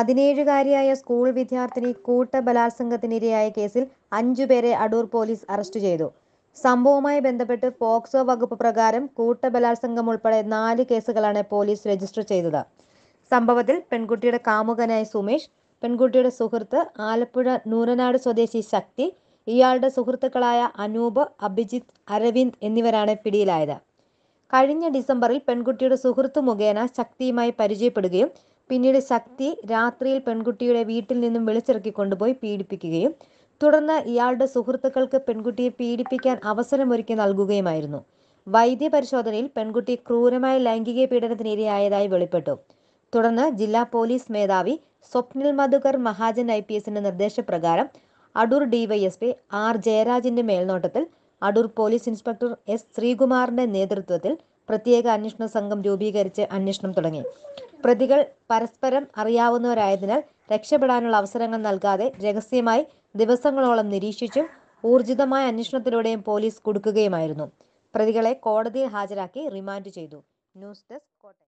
പതിനേഴുകാരിയായ school വിദ്യാർത്ഥിനി കൂട്ടബലാത്സംഗത്തിനിരയായ കേസിൽ അഞ്ചുപേരെ അടൂർ പോലീസ് അറസ്റ്റ് ചെയ്തു സംഭവവുമായി ബന്ധപ്പെട്ട് പോക്സോ വകുപ്പ് പ്രകാരം കൂട്ടബലാത്സംഗം ഉൾപ്പെടെ നാല് കേസുകളാണ് പോലീസ് രജിസ്റ്റർ ചെയ്തത് സംഭവത്തിൽ പെൺകുട്ടിയുടെ കാമുകനായ സുമേഷ് പെൺകുട്ടിയുടെ സുഹൃത്ത് ആലപ്പുഴ നൂറനാട് സ്വദേശി ശക്തി ഇയാളുടെ സുഹൃത്തുക്കളായ അനൂപ് അഭിജിത്ത് അരവിന്ദ് എന്നിവരാണ് പിടിയിലായത് കഴിഞ്ഞ ഡിസംബറിൽ പെൺകുട്ടിയുടെ സുഹൃത്ത് മുഖേന ശക്തിയുമായി പരിചയപ്പെടുകയും പിന്നീട് ശക്തി രാത്രിയിൽ പെൺകുട്ടിയുടെ വീട്ടിൽ നിന്നും വെളിച്ചിറക്കി കൊണ്ടുപോയി പീഡിപ്പിക്കുകയും തുടർന്ന് ഇയാളുടെ സുഹൃത്തുക്കൾക്ക് പെൺകുട്ടിയെ പീഡിപ്പിക്കാൻ അവസരമൊരുക്കി നൽകുകയുമായിരുന്നു വൈദ്യ പരിശോധനയിൽ പെൺകുട്ടി ക്രൂരമായ ലൈംഗിക പീഡനത്തിനിരയായതായി വെളിപ്പെട്ടു തുടർന്ന് ജില്ലാ പോലീസ് മേധാവി സ്വപ്നിൽ മധുകർ മഹാജൻ ഐ പി എസിന്റെ നിർദ്ദേശപ്രകാരം അടൂർ ഡിവൈഎസ്പി ആർ ജയരാജിന്റെ മേൽനോട്ടത്തിൽ അടൂർ പോലീസ് ഇൻസ്പെക്ടർ എസ് ശ്രീകുമാറിന്റെ നേതൃത്വത്തിൽ പ്രത്യേക അന്വേഷണ സംഘം രൂപീകരിച്ച് അന്വേഷണം തുടങ്ങി പ്രതികൾ പരസ്പരം അറിയാവുന്നവരായതിനാൽ രക്ഷപ്പെടാനുള്ള അവസരങ്ങൾ നൽകാതെ രഹസ്യമായി ദിവസങ്ങളോളം നിരീക്ഷിച്ചും ഊർജിതമായ അന്വേഷണത്തിലൂടെയും പോലീസ് കൊടുക്കുകയുമായിരുന്നു പ്രതികളെ കോടതിയിൽ ഹാജരാക്കി റിമാൻഡ് ചെയ്തു ന്യൂസ് ഡെസ്ക് കോട്ടയം